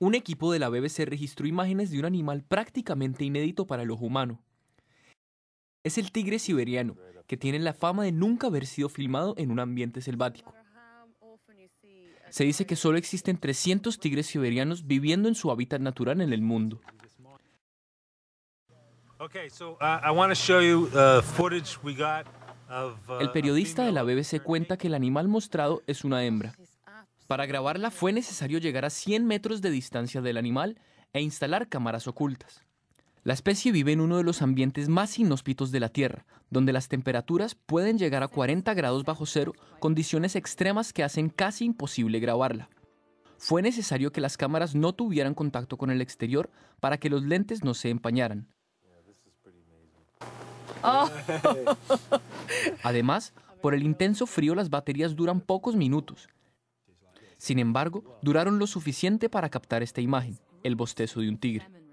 un equipo de la BBC registró imágenes de un animal prácticamente inédito para el ojo humano. Es el tigre siberiano, que tiene la fama de nunca haber sido filmado en un ambiente selvático. Se dice que solo existen 300 tigres siberianos viviendo en su hábitat natural en el mundo. Uh, uh, uh, el periodista de la BBC cuenta que el animal mostrado es una hembra, para grabarla fue necesario llegar a 100 metros de distancia del animal e instalar cámaras ocultas. La especie vive en uno de los ambientes más inhóspitos de la Tierra, donde las temperaturas pueden llegar a 40 grados bajo cero, condiciones extremas que hacen casi imposible grabarla. Fue necesario que las cámaras no tuvieran contacto con el exterior para que los lentes no se empañaran. Además, por el intenso frío las baterías duran pocos minutos, sin embargo, duraron lo suficiente para captar esta imagen, el bostezo de un tigre.